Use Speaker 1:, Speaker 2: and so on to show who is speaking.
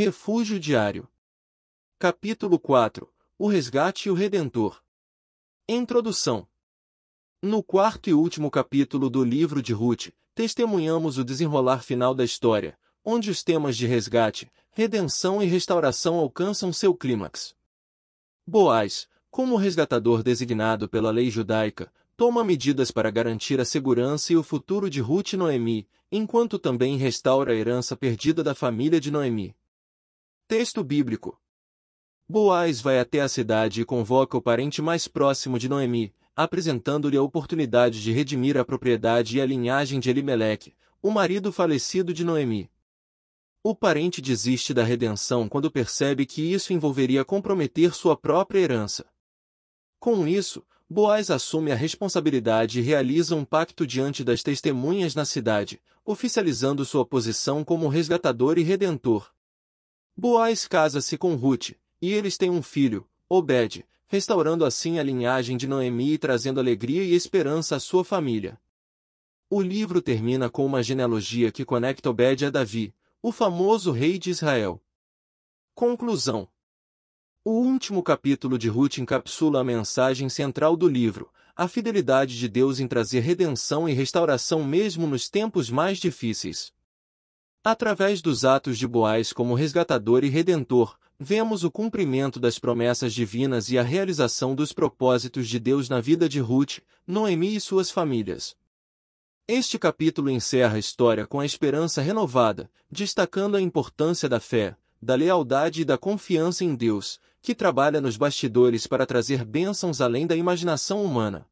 Speaker 1: Refúgio Diário. Capítulo 4 O Resgate e o Redentor. Introdução. No quarto e último capítulo do livro de Ruth, testemunhamos o desenrolar final da história, onde os temas de resgate, redenção e restauração alcançam seu clímax. Boaz, como resgatador designado pela lei judaica, toma medidas para garantir a segurança e o futuro de Ruth e Noemi, enquanto também restaura a herança perdida da família de Noemi. Texto bíblico. Boaz vai até a cidade e convoca o parente mais próximo de Noemi, apresentando-lhe a oportunidade de redimir a propriedade e a linhagem de Elimeleque, o marido falecido de Noemi. O parente desiste da redenção quando percebe que isso envolveria comprometer sua própria herança. Com isso, Boaz assume a responsabilidade e realiza um pacto diante das testemunhas na cidade, oficializando sua posição como resgatador e redentor. Boaz casa-se com Ruth, e eles têm um filho, Obed, restaurando assim a linhagem de Noemi e trazendo alegria e esperança à sua família. O livro termina com uma genealogia que conecta Obed a Davi, o famoso rei de Israel. Conclusão O último capítulo de Ruth encapsula a mensagem central do livro, a fidelidade de Deus em trazer redenção e restauração mesmo nos tempos mais difíceis. Através dos atos de Boaz como resgatador e redentor, vemos o cumprimento das promessas divinas e a realização dos propósitos de Deus na vida de Ruth, Noemi e suas famílias. Este capítulo encerra a história com a esperança renovada, destacando a importância da fé, da lealdade e da confiança em Deus, que trabalha nos bastidores para trazer bênçãos além da imaginação humana.